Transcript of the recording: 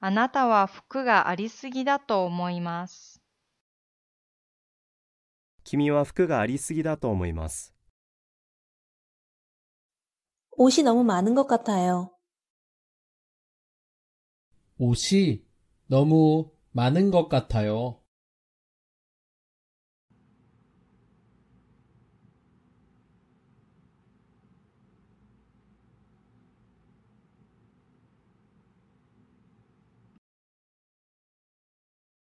あなたは服がありすぎだと思います。君は服がありすぎだと思います。옷이너무많은것같아 요。 옷이너무많은것같아 요。